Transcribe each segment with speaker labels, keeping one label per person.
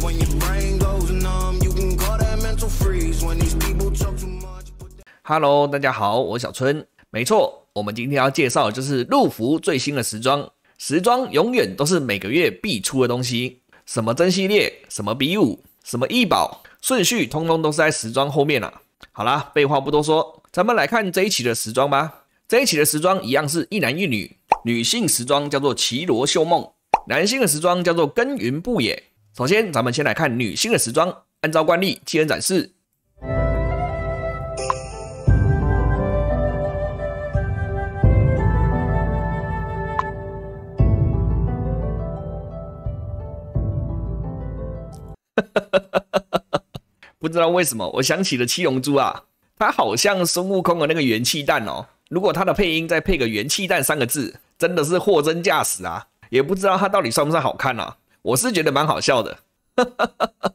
Speaker 1: when your brain goes numb you can call that mental freeze when these people talk too much hello 大家好我是小春没错我们今天要介绍的就是路服最新的时装时装永远都是每个月必出的东西什么真系列什么比武，什么医保顺序通通都是在时装后面了、啊、好啦废话不多说咱们来看这一期的时装吧这一期的时装一样是一男一女女性时装叫做绮罗秀梦男性的时装叫做耕耘不野，首先，咱们先来看女性的时装，按照惯例，真人展示。不知道为什么，我想起了七龙珠啊，它好像孙悟空的那个元气弹哦。如果它的配音再配个“元气弹”三个字，真的是货真价实啊！也不知道它到底算不算好看啊。我是觉得蛮好笑的，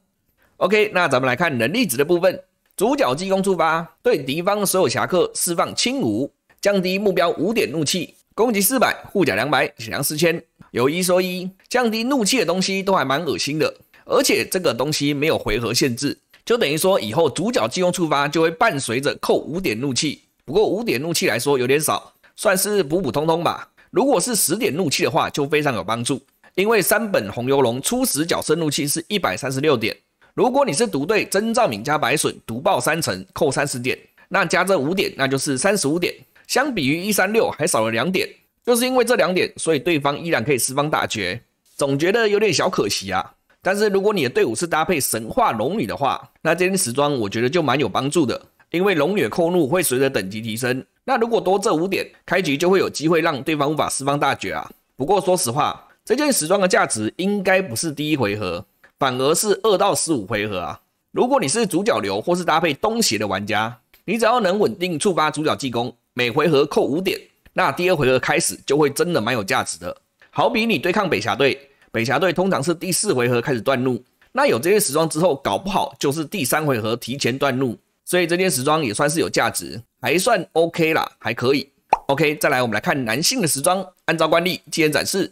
Speaker 1: OK，那咱们来看能力值的部分。主角技攻触发，对敌方所有侠客释放轻舞，降低目标五点怒气，攻击四百，护甲两百，血量四千。有一说一，降低怒气的东西都还蛮恶心的，而且这个东西没有回合限制，就等于说以后主角技攻触发就会伴随着扣五点怒气。不过五点怒气来说有点少，算是普普通通吧。如果是十点怒气的话，就非常有帮助。因为山本红游龙初始角升入器是一百三十六点，如果你是独队真赵敏加白隼独爆三成扣三十点，那加这五点那就是三十五点，相比于一三六还少了两点，就是因为这两点，所以对方依然可以释放大绝，总觉得有点小可惜啊。但是如果你的队伍是搭配神话龙女的话，那这件时装我觉得就蛮有帮助的，因为龙女的扣怒会随着等级提升，那如果多这五点，开局就会有机会让对方无法释放大绝啊。不过说实话。这件时装的价值应该不是第一回合，反而是二到十五回合啊！如果你是主角流或是搭配东邪的玩家，你只要能稳定触发主角技攻，每回合扣五点，那第二回合开始就会真的蛮有价值的。好比你对抗北侠队，北侠队通常是第四回合开始断路，那有这件时装之后，搞不好就是第三回合提前断路，所以这件时装也算是有价值，还算 OK 啦，还可以。OK，再来我们来看男性的时装，按照惯例，既然展示。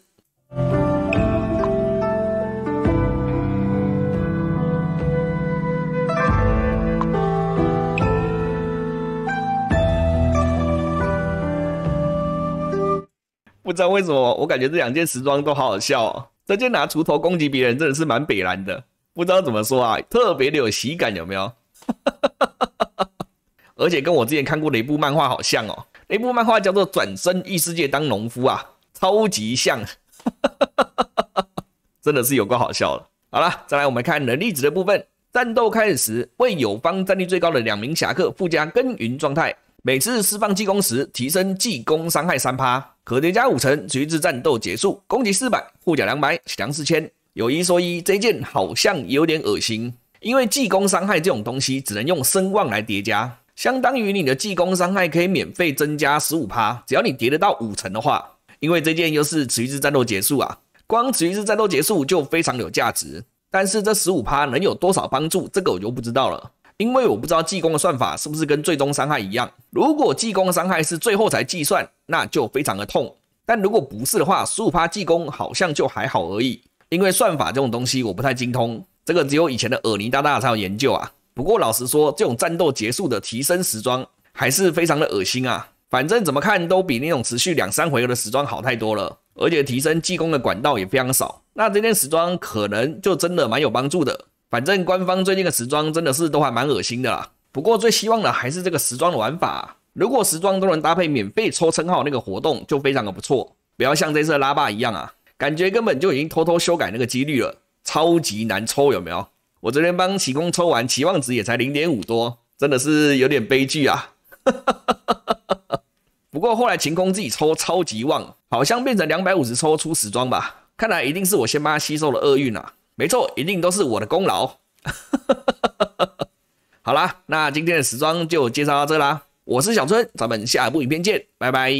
Speaker 1: 不知道为什么，我感觉这两件时装都好好笑哦。这件拿锄头攻击别人，真的是蛮北然的。不知道怎么说啊，特别的有喜感，有没有？而且跟我之前看过的一部漫画好像哦，那部漫画叫做《转身异世界当农夫》啊，超级像。真的是有够好笑了。好了，再来我们看能力值的部分。战斗开始时，为友方战力最高的两名侠客附加耕耘状态。每次释放技攻时，提升技攻伤害三趴，可叠加五层，持续至战斗结束。攻击四百，护甲两百，强四千。有一说一，这件好像有点恶心，因为技攻伤害这种东西只能用声望来叠加，相当于你的技攻伤害可以免费增加十五趴，只要你叠得到五层的话。因为这件又是持续战斗结束啊，光持续战斗结束就非常有价值。但是这十五趴能有多少帮助，这个我就不知道了。因为我不知道技工的算法是不是跟最终伤害一样，如果技工伤害是最后才计算，那就非常的痛；但如果不是的话，五发技工好像就还好而已。因为算法这种东西我不太精通，这个只有以前的尔尼大大才有研究啊。不过老实说，这种战斗结束的提升时装还是非常的恶心啊。反正怎么看都比那种持续两三回合的时装好太多了，而且提升技工的管道也非常少，那这件时装可能就真的蛮有帮助的。反正官方最近的时装真的是都还蛮恶心的，不过最希望的还是这个时装的玩法。如果时装都能搭配免费抽称号那个活动，就非常的不错。不要像这次拉霸一样啊，感觉根本就已经偷偷修改那个几率了，超级难抽有没有？我昨天帮晴空抽完，期望值也才零点五多，真的是有点悲剧啊。不过后来晴空自己抽超级旺，好像变成两百五十抽出时装吧，看来一定是我先妈吸收了厄运啊。没错，一定都是我的功劳。好啦，那今天的时装就介绍到这啦。我是小春，咱们下一部影片见，拜拜。